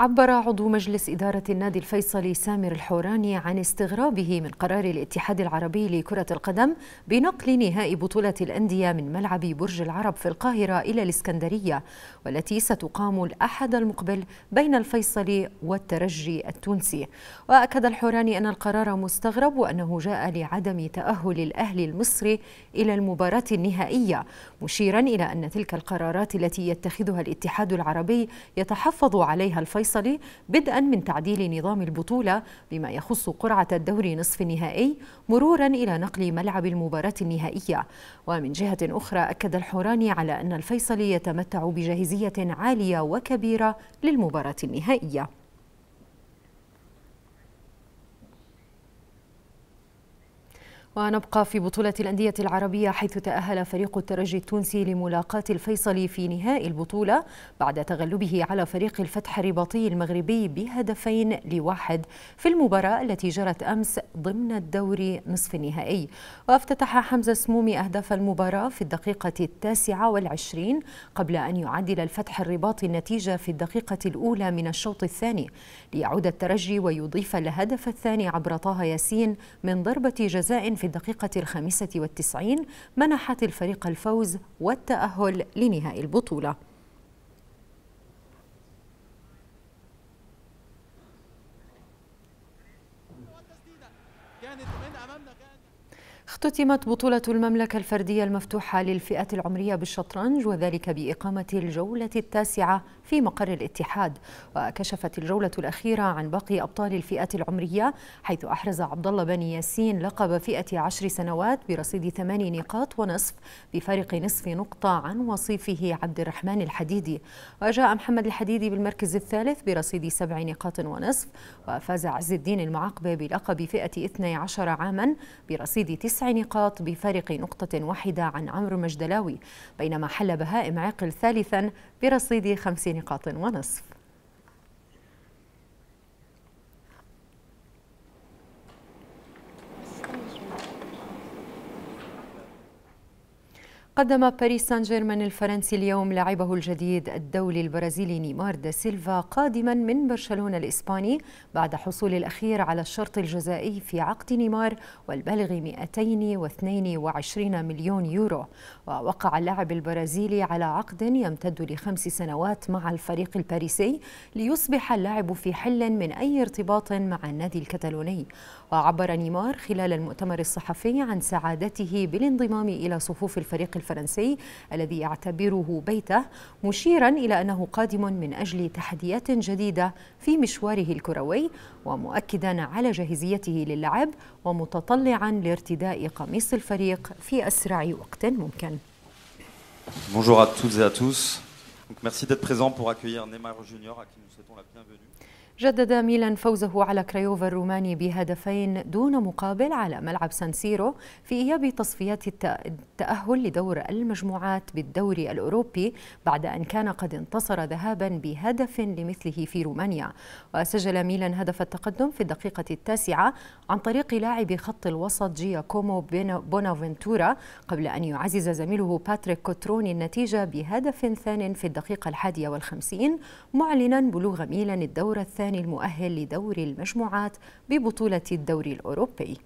عبر عضو مجلس إدارة النادي الفيصلي سامر الحوراني عن استغرابه من قرار الاتحاد العربي لكرة القدم بنقل نهائي بطولة الأندية من ملعب برج العرب في القاهرة إلى الإسكندرية والتي ستقام الأحد المقبل بين الفيصلي والترجي التونسي وأكد الحوراني أن القرار مستغرب وأنه جاء لعدم تأهل الأهلي المصري إلى المباراة النهائية مشيرا إلى أن تلك القرارات التي يتخذها الاتحاد العربي يتحفظ عليها الفيصلي الفيصلي بدءا من تعديل نظام البطولة بما يخص قرعة الدور نصف النهائي مرورا إلى نقل ملعب المباراة النهائية ومن جهة أخرى أكد الحوراني على أن الفيصلي يتمتع بجاهزية عالية وكبيرة للمباراة النهائية ونبقى في بطولة الأندية العربية حيث تأهل فريق الترجي التونسي لملاقاة الفيصلي في نهائي البطولة بعد تغلبه على فريق الفتح الرباطي المغربي بهدفين لواحد في المباراة التي جرت أمس ضمن الدوري نصف النهائي وافتتح حمزة سمومي أهداف المباراة في الدقيقة التاسعة والعشرين قبل أن يعدل الفتح الرباطي النتيجة في الدقيقة الأولى من الشوط الثاني ليعود الترجي ويضيف الهدف الثاني عبر طه ياسين من ضربة جزاء في في الدقيقة الخامسة والتسعين منحت الفريق الفوز والتأهل لنهائي البطولة كانت من امامنا كانت اختتمت بطولة المملكة الفردية المفتوحة للفئة العمرية بالشطرنج وذلك بإقامة الجولة التاسعة في مقر الاتحاد وكشفت الجولة الأخيرة عن باقي أبطال الفئة العمرية حيث أحرز عبد الله بن ياسين لقب فئة عشر سنوات برصيد ثمان نقاط ونصف بفارق نصف نقطة عن وصيفه عبد الرحمن الحديدي وجاء محمد الحديدي بالمركز الثالث برصيد سبع نقاط ونصف وفاز عز الدين المعقبة بلقب فئة 12 عاما برصيد تسع تسع نقاط بفارق نقطة واحدة عن عمرو مجدلاوي بينما حل بهائم عقل ثالثا برصيد خمس نقاط ونصف قدم باريس سان جيرمان الفرنسي اليوم لاعبه الجديد الدولي البرازيلي نيمار دا سيلفا قادما من برشلونة الإسباني بعد حصول الأخير على الشرط الجزائي في عقد نيمار والبالغ 222 مليون يورو ووقع اللاعب البرازيلي على عقد يمتد لخمس سنوات مع الفريق الباريسي ليصبح اللاعب في حل من أي ارتباط مع النادي الكتالوني وعبر نيمار خلال المؤتمر الصحفي عن سعادته بالانضمام إلى صفوف الفريق الفرنسي الذي يعتبره بيته مشيرا إلى أنه قادم من أجل تحديات جديدة في مشواره الكروي ومؤكدا على جاهزيته للعب ومتطلعا لارتداء قميص الفريق في أسرع وقت ممكن Bonjour à toutes et à tous. Donc, merci d'être présent pour accueillir Neymar Junior à qui nous souhaitons la bienvenue. جدد ميلان فوزه على كرايوفا الروماني بهدفين دون مقابل على ملعب سانسيرو في إياب تصفيات التأهل لدور المجموعات بالدوري الأوروبي بعد أن كان قد انتصر ذهابا بهدف لمثله في رومانيا وسجل ميلان هدف التقدم في الدقيقة التاسعة عن طريق لاعب خط الوسط جياكومو بونافنتورا قبل أن يعزز زميله باتريك كوتروني النتيجة بهدف ثان في الدقيقة الحادية والخمسين معلنا بلوغ ميلان الدور الثاني الثاني المؤهل لدور المجموعات ببطولة الدوري الأوروبي